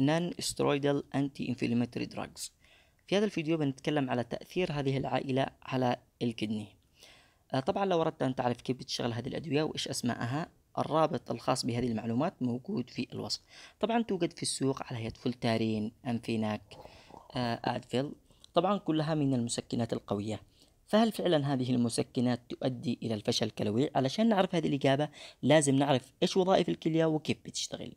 نان استرويدال انتي انفلاماتوري دراجز في هذا الفيديو بنتكلم على تأثير هذه العائلة على الكدني آه، طبعا لو أردت أن تعرف كيف بتشتغل هذه الأدوية وإيش أسماءها الرابط الخاص بهذه المعلومات موجود في الوصف طبعا توجد في السوق على هيئة فولتارين أمفيناك آه، أدفيل طبعا كلها من المسكنات القوية فهل فعلا هذه المسكنات تؤدي إلى الفشل الكلوي؟ علشان نعرف هذه الإجابة لازم نعرف إيش وظائف الكلية وكيف بتشتغل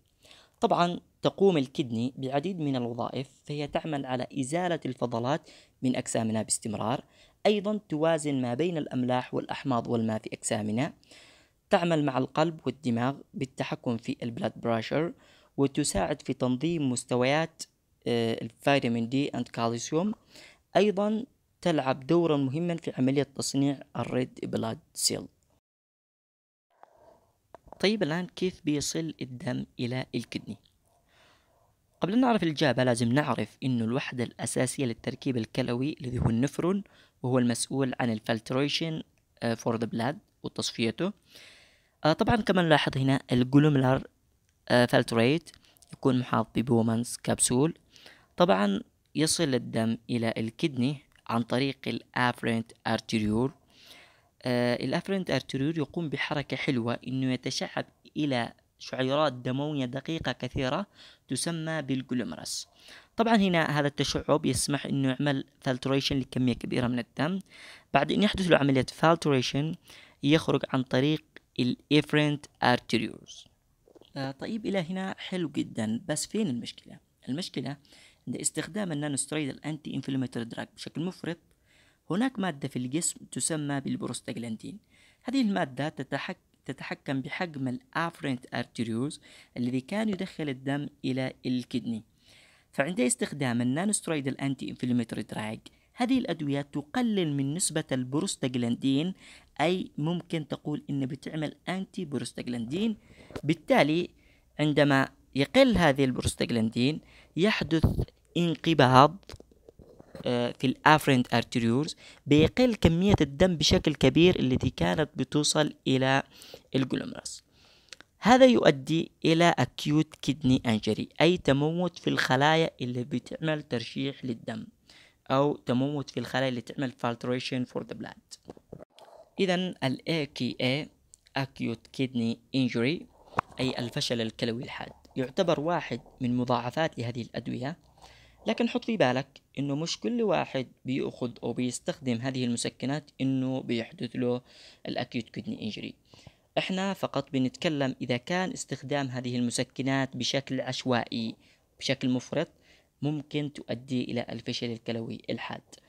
طبعا تقوم الكدني بعديد من الوظائف فهي تعمل على إزالة الفضلات من أجسامنا باستمرار أيضا توازن ما بين الأملاح والأحماض والماء في أجسامنا تعمل مع القلب والدماغ بالتحكم في البلاد براشر وتساعد في تنظيم مستويات الفيتامين دي أند كالسيوم أيضا تلعب دورا مهما في عملية تصنيع الريد بلاد سيل طيب الآن كيف بيصل الدم إلى الكدني؟ قبل أن نعرف الإجابة لازم نعرف أن الوحدة الأساسية للتركيب الكلوي الذي هو النفرون وهو المسؤول عن الفلتريشن فور ذا بلاد وتصفيته آه، طبعا كمان نلاحظ هنا الجلوملار آه، فلتريت يكون محاط ببومانس كبسول طبعا يصل الدم إلى الكدني عن طريق الافرنت ارتريور الافرنت آه، أرتيريور يقوم بحركة حلوة انه يتشعب الى شعيرات دموية دقيقة كثيرة تسمى بالجلومرس طبعا هنا هذا التشعب يسمح انه يعمل فلتريشن لكمية كبيرة من الدم بعد ان يحدث له عملية فلتريشن يخرج عن طريق الافرنت ارتيريوز آه طيب الى هنا حلو جدا بس فين المشكلة المشكلة عند استخدام النانوسترويد الانتي انفلاماتوري دراج بشكل مفرط هناك مادة في الجسم تسمى بالبروستاجلاندين هذه المادة تتحكم تتحكم بحجم الافرنت ارتيريوز الذي كان يدخل الدم إلى الكدني فعند استخدام النانوسترويد الانتي إنفلاماتوري دراج هذه الأدوية تقلل من نسبة البروستاجلاندين أي ممكن تقول إن بتعمل أنتي بروستاجلاندين بالتالي عندما يقل هذه البروستاجلاندين يحدث انقباض آه، في الافرنت ارتريولز بيقل كمية الدم بشكل كبير التي كانت بتوصل إلى الجلومرس هذا يؤدي إلى acute kidney injury أي تموت في الخلايا اللي بتعمل ترشيح للدم أو تموت في الخلايا اللي تعمل فالتريشن فور ذا بلاد إذا الـ AKA acute kidney injury أي الفشل الكلوي الحاد يعتبر واحد من مضاعفات لهذه الأدوية لكن حط في بالك انه مش كل واحد بيأخذ او بيستخدم هذه المسكنات انه بيحدث له الاكيوت كدني انجري احنا فقط بنتكلم اذا كان استخدام هذه المسكنات بشكل عشوائي بشكل مفرط ممكن تؤدي الى الفشل الكلوي الحاد